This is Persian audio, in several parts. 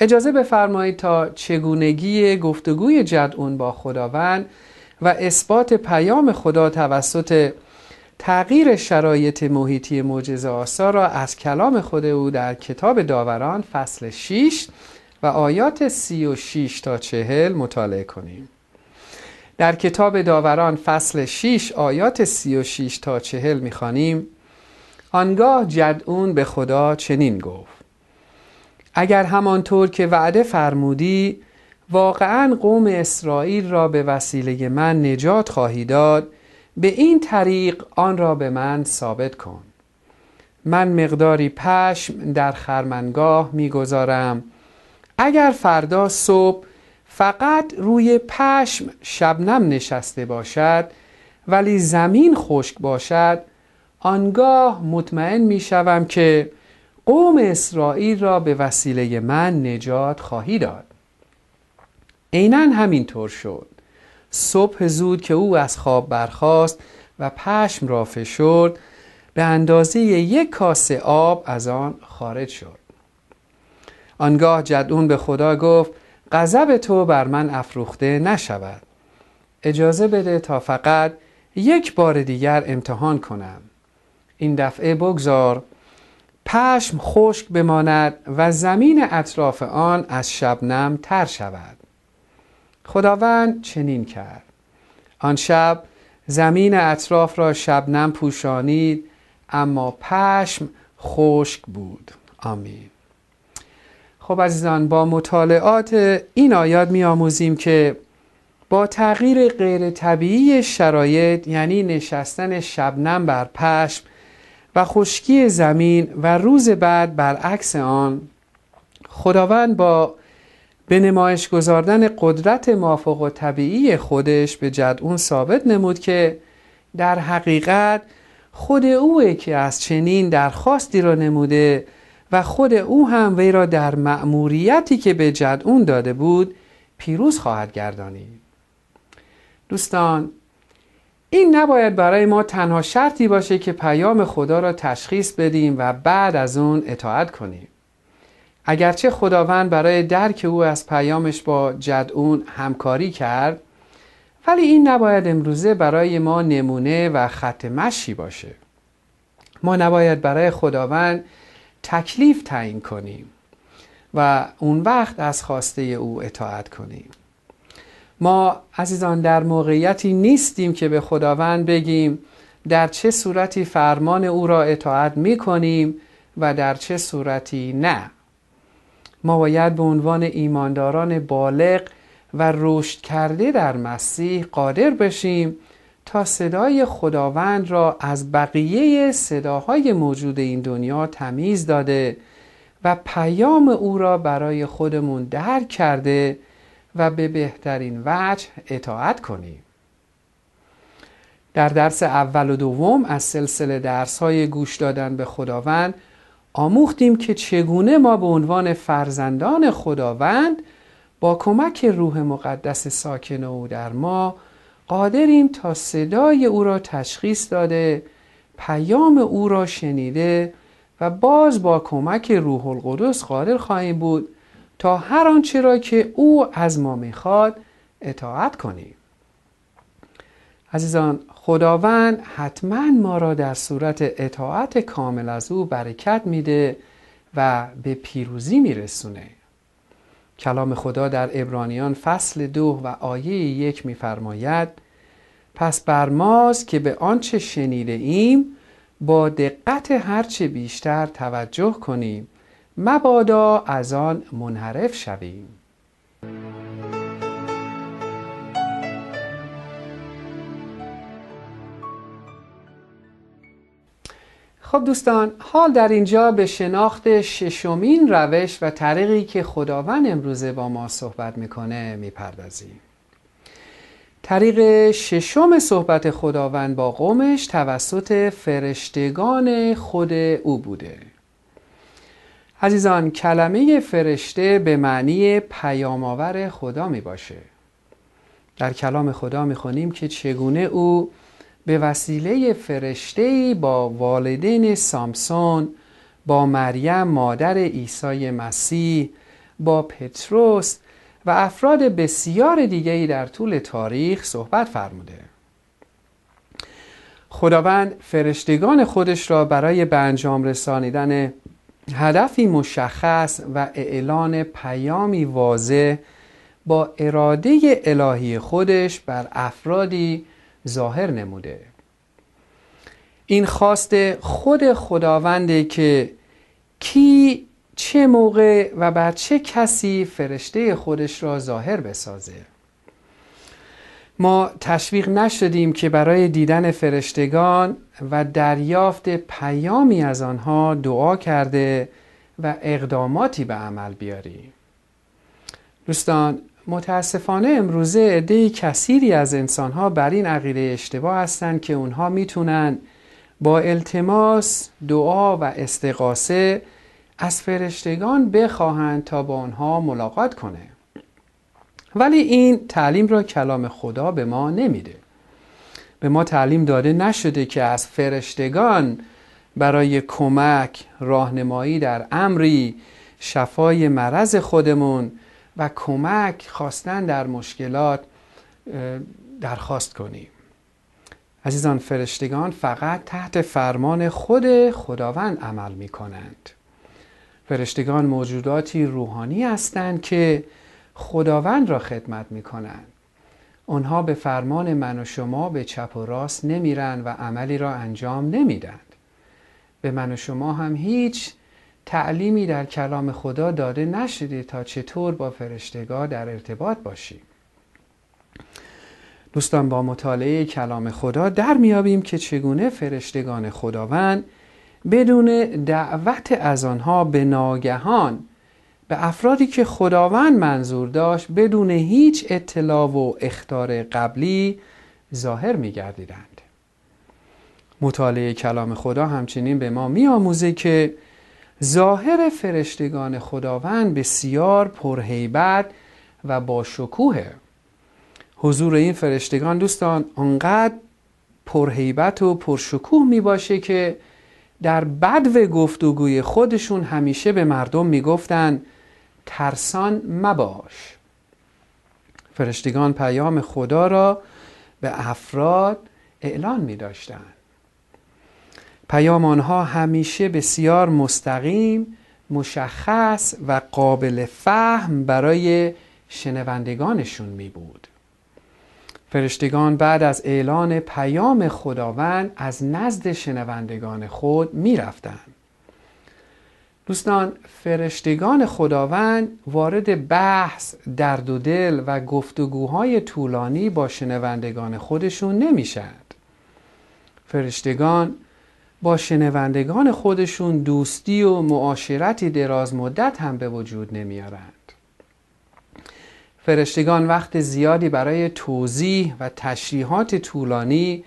اجازه بفرمایید تا چگونگی گفتگوی جدعون با خداوند و اثبات پیام خدا توسط تغییر شرایط محیطی معجزه آسا را از کلام خود او در کتاب داوران فصل 6 و آیات 36 تا 40 مطالعه کنیم. در کتاب داوران فصل 6 آیات 36 تا 40 میخوانیم آنگاه جدعون به خدا چنین گفت اگر همانطور که وعده فرمودی واقعا قوم اسرائیل را به وسیله من نجات خواهی داد به این طریق آن را به من ثابت کن من مقداری پشم در خرمنگاه میگذارم اگر فردا صبح فقط روی پشم شبنم نشسته باشد ولی زمین خشک باشد آنگاه مطمئن می شوم که قوم اسرائیل را به وسیله من نجات خواهی داد عینا همینطور شد صبح زود که او از خواب برخاست و پشم را فشرد به اندازه یک کاسه آب از آن خارج شد آنگاه جدون به خدا گفت غضب تو بر من افروخته نشود اجازه بده تا فقط یک بار دیگر امتحان کنم این دفعه بگذار پشم خشک بماند و زمین اطراف آن از شبنم تر شود خداوند چنین کرد آن شب زمین اطراف را شبنم پوشانید اما پشم خشک بود آمین خب عزیزان با مطالعات این آیات می آموزیم که با تغییر غیر طبیعی شرایط یعنی نشستن شبنم بر پشم و خشکی زمین و روز بعد برعکس آن خداوند با به نمایش گذاردن قدرت موافق و طبیعی خودش به جد اون ثابت نمود که در حقیقت خود اوه که از چنین درخواستی را نموده و خود او هم وی را در مأموریتی که به جد اون داده بود پیروز خواهد گردانید دوستان این نباید برای ما تنها شرطی باشه که پیام خدا را تشخیص بدیم و بعد از اون اطاعت کنیم اگرچه خداوند برای درک او از پیامش با جدعون همکاری کرد ولی این نباید امروزه برای ما نمونه و خط مشی باشه ما نباید برای خداوند تکلیف تعیین کنیم و اون وقت از خواسته او اطاعت کنیم ما عزیزان در موقعیتی نیستیم که به خداوند بگیم در چه صورتی فرمان او را اطاعت می کنیم و در چه صورتی نه ما باید به عنوان ایمانداران بالغ و رشد کرده در مسیح قادر بشیم تا صدای خداوند را از بقیه صداهای موجود این دنیا تمیز داده و پیام او را برای خودمون درک کرده و به بهترین وجه اطاعت کنیم در درس اول و دوم از سلسله درس های گوش دادن به خداوند آموختیم که چگونه ما به عنوان فرزندان خداوند با کمک روح مقدس ساکن او در ما قادریم تا صدای او را تشخیص داده پیام او را شنیده و باز با کمک روح القدس قادر خواهیم بود تا هر آنچه را که او از ما میخواد اطاعت کنیم عزیزان خداوند حتما ما را در صورت اطاعت کامل از او برکت میده و به پیروزی میرسونه کلام خدا در ابرانیان فصل دو و آیه یک میفرماید پس بر ماست که به آنچه شنیده ایم با دقت هرچه بیشتر توجه کنیم مبادا از آن منحرف شویم خب دوستان حال در اینجا به شناخت ششمین روش و طریقی که خداوند امروزه با ما صحبت میکنه میپردازیم طریق ششم صحبت خداوند با قومش توسط فرشتگان خود او بوده عزیزان کلمه فرشته به معنی پیامآور خدا می باشه در کلام خدا می خونیم که چگونه او به وسیله فرشته با والدین سامسون با مریم مادر عیسی مسیح با پتروس و افراد بسیار دیگری در طول تاریخ صحبت فرموده خداوند فرشتگان خودش را برای به انجام رسانیدن هدفی مشخص و اعلان پیامی واضح با اراده الهی خودش بر افرادی ظاهر نموده این خواست خود خداونده که کی چه موقع و بر چه کسی فرشته خودش را ظاهر بسازه ما تشویق نشدیم که برای دیدن فرشتگان و دریافت پیامی از آنها دعا کرده و اقداماتی به عمل بیاریم دوستان متاسفانه امروزه عده کثیری از انسانها بر این عقیده اشتباه هستند که اونها میتونن با التماس، دعا و استقاسه از فرشتگان بخواهند تا با آنها ملاقات کنه ولی این تعلیم را کلام خدا به ما نمیده به ما تعلیم داده نشده که از فرشتگان برای کمک راهنمایی در امری شفای مرض خودمون و کمک خواستن در مشکلات درخواست کنیم عزیزان فرشتگان فقط تحت فرمان خود خداوند عمل می کنند فرشتگان موجوداتی روحانی هستند که خداوند را خدمت می کنند. آنها به فرمان من و شما به چپ و راست نمیرن و عملی را انجام نمیدند. به من و شما هم هیچ تعلیمی در کلام خدا داده نشده تا چطور با فرشتگاه در ارتباط باشیم. دوستان با مطالعه کلام خدا در میابیم که چگونه فرشتگان خداوند بدون دعوت از آنها به ناگهان به افرادی که خداوند منظور داشت بدون هیچ اطلاع و اختار قبلی ظاهر می گردیدند. مطالعه کلام خدا همچنین به ما می که ظاهر فرشتگان خداوند بسیار پرهیبت و با شکوه حضور این فرشتگان دوستان آنقدر پرهیبت و پرشکوه می باشه که در بدو گفتگوی خودشون همیشه به مردم می ترسان مباش فرشتگان پیام خدا را به افراد اعلان می داشتن پیام آنها همیشه بسیار مستقیم مشخص و قابل فهم برای شنوندگانشون می بود فرشتگان بعد از اعلان پیام خداوند از نزد شنوندگان خود می رفتن. دوستان فرشتگان خداوند وارد بحث درد و دل و گفتگوهای طولانی با شنوندگان خودشون نمیشند فرشتگان با شنوندگان خودشون دوستی و معاشرتی دراز مدت هم به وجود نمیارند فرشتگان وقت زیادی برای توضیح و تشریحات طولانی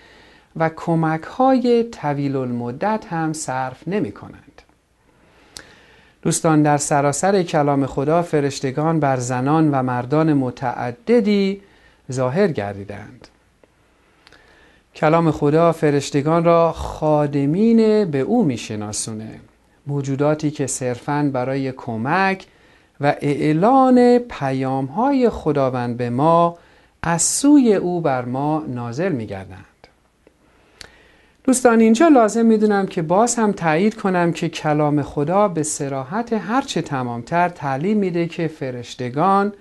و کمک های طویل المدت هم صرف نمی دوستان در سراسر کلام خدا فرشتگان بر زنان و مردان متعددی ظاهر گردیدند کلام خدا فرشتگان را خادمین به او میشناسونه موجوداتی که صرفاً برای کمک و اعلان پیام های خداوند به ما از سوی او بر ما نازل می دوستان اینجا لازم میدونم که باز هم تایید کنم که کلام خدا به سراحت هرچه تمامتر تعلیم میده که فرشتگان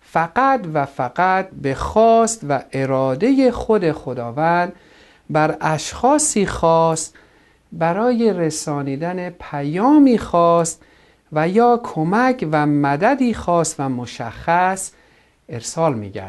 فقط و فقط به خواست و اراده خود خداوند بر اشخاصی خاص برای رسانیدن پیامی خواست و یا کمک و مددی خاص و مشخص ارسال می